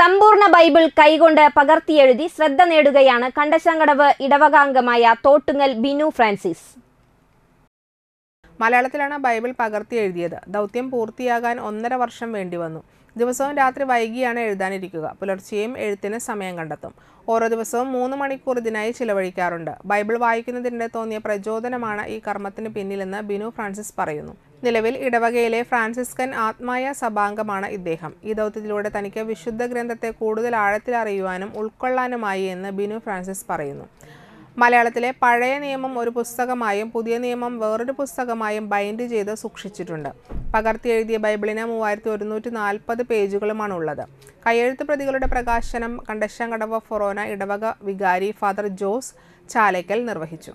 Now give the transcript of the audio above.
സമ്പൂർണ്ണ ബൈബിൾ കൈകൊണ്ട് പകർത്തിയെഴുതി ശ്രദ്ധ നേടുകയാണ് കണ്ടശങ്കടവ് ഇടവകാംഗമായ തോട്ടുങ്ങൽ ബിനു ഫ്രാൻസിസ് മലയാളത്തിലാണ് ബൈബിൾ പകർത്തി എഴുതിയത് ദൗത്യം പൂർത്തിയാകാൻ ഒന്നര വർഷം വേണ്ടി വന്നു ദിവസവും രാത്രി വൈകിയാണ് എഴുതാനിരിക്കുക പുലർച്ചെയും എഴുത്തിന് സമയം കണ്ടെത്തും ഓരോ ദിവസവും മൂന്ന് മണിക്കൂർ ഇതിനായി ചിലവഴിക്കാറുണ്ട് ബൈബിൾ വായിക്കുന്നതിനിടെ തോന്നിയ പ്രചോദനമാണ് ഈ കർമ്മത്തിന് പിന്നിലെന്ന് ബിനു ഫ്രാൻസിസ് പറയുന്നു നിലവിൽ ഇടവകയിലെ ഫ്രാൻസിസ്കൻ ആത്മായ സഭാംഗമാണ് ഇദ്ദേഹം ഈ ദൗത്യത്തിലൂടെ തനിക്ക് വിശുദ്ധ ഗ്രന്ഥത്തെ കൂടുതൽ ആഴത്തിൽ അറിയുവാനും ഉൾക്കൊള്ളാനുമായി എന്ന് ബിനു ഫ്രാൻസിസ് പറയുന്നു മലയാളത്തിലെ പഴയ നിയമം ഒരു പുസ്തകമായും പുതിയ നിയമം വേറൊരു പുസ്തകമായും ബൈൻഡ് ചെയ്ത് സൂക്ഷിച്ചിട്ടുണ്ട് പകർത്തി എഴുതിയ ബൈബിളിന് മൂവായിരത്തി ഒരുന്നൂറ്റി നാൽപ്പത് പേജുകളുമാണ് ഉള്ളത് കയ്യെഴുത്ത് പ്രതികളുടെ പ്രകാശനം കണ്ടശങ്കടവ ഫൊറോന ഇടവക വികാരി ഫാദർ ജോസ് ചാലയ്ക്കൽ നിർവഹിച്ചു